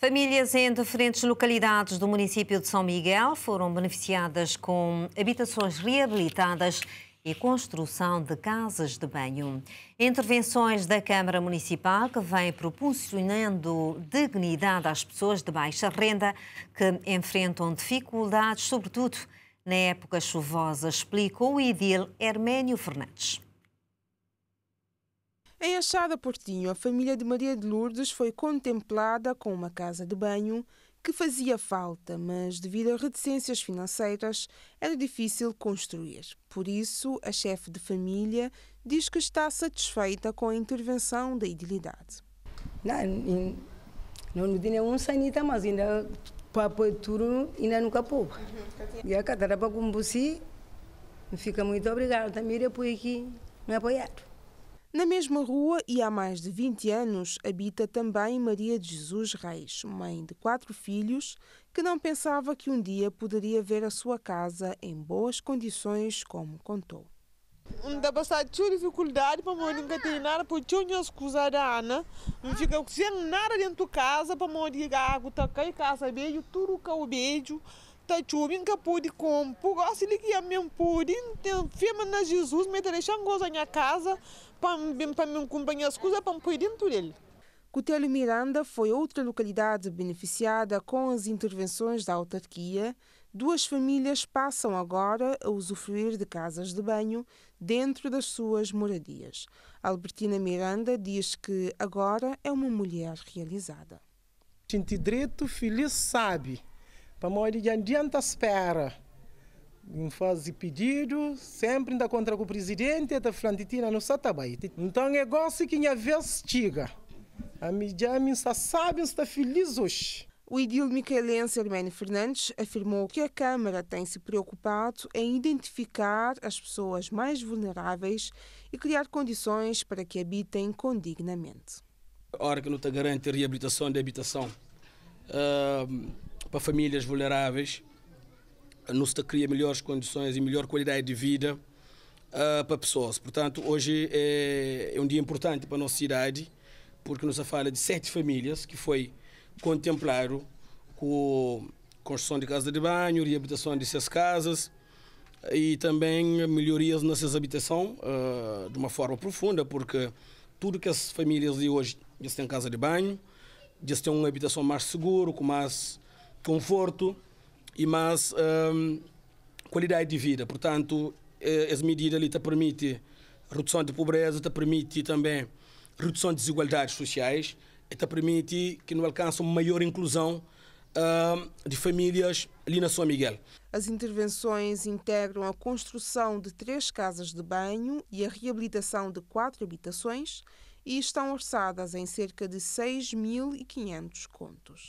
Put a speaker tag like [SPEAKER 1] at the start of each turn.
[SPEAKER 1] Famílias em diferentes localidades do município de São Miguel foram beneficiadas com habitações reabilitadas e construção de casas de banho. Intervenções da Câmara Municipal que vem proporcionando dignidade às pessoas de baixa renda que enfrentam dificuldades, sobretudo na época chuvosa, explicou o Idil Hermênio Fernandes
[SPEAKER 2] achada Chada Portinho, a família de Maria de Lourdes foi contemplada com uma casa de banho que fazia falta, mas devido a reticências financeiras era difícil construir. Por isso, a chefe de família diz que está satisfeita com a intervenção da idilidade. Não, não tinha um sanita, mas ainda para tudo ainda nunca pouco. E a catarapa com você fica muito obrigada também por aqui me apoiar. Na mesma rua e há mais de 20 anos habita também Maria de Jesus Reis, mãe de quatro filhos, que não pensava que um dia poderia ver a sua casa em boas condições, como contou. Ainda bastante tinha dificuldade para
[SPEAKER 3] mim nunca ter nada, porque tinha da Ana, não fica sem ah. nada dentro de casa para mim ligar, água, tacar tá em casa, beijo, tudo que eu beijo tachu tá minha pude gosto pugosi que a minha pude tem firma na Jesus me deixa goza minha casa Pambim, pambim, companhia, escusa, pôr dentro dele.
[SPEAKER 2] Cotelho Miranda foi outra localidade beneficiada com as intervenções da autarquia. Duas famílias passam agora a usufruir de casas de banho dentro das suas moradias. Albertina Miranda diz que agora é uma mulher realizada. Gente
[SPEAKER 3] direito, filho sabe.
[SPEAKER 2] Para a maioria adianta espera
[SPEAKER 3] faz pedido, sempre ainda contra com o presidente, está falando de não está tá bem.
[SPEAKER 2] Então, negócio que minha vez chega. A mídia está sabe, está feliz hoje. O edil micaelense Hermênio Fernandes afirmou que a Câmara tem se preocupado em identificar as pessoas mais vulneráveis e criar condições para que habitem condignamente.
[SPEAKER 4] A hora que não te garante reabilitação de habitação uh, para famílias vulneráveis, não se cria melhores condições e melhor qualidade de vida uh, para pessoas. Portanto, hoje é, é, um dia importante para a nossa cidade, porque nos fala de sete famílias que foi contemplado com construção de casa de banho, reabilitação de suas casas e também melhorias suas habitação uh, ah, de uma forma profunda, porque tudo que as famílias de hoje já têm casa de banho, já têm uma habitação mais segura, com mais conforto, e mais um, ehm, qualidade de vida. Portanto, essa eh, medida ali te permite redução de pobreza, te permite também redução de desigualdades sociais, e te permite que não alcance uma maior inclusão ehm, de famílias ali na São Miguel. As intervenções
[SPEAKER 2] integram a construção de três casas de banho e a reabilitação de quatro habitações e estão orçadas em cerca de 6.500 contos.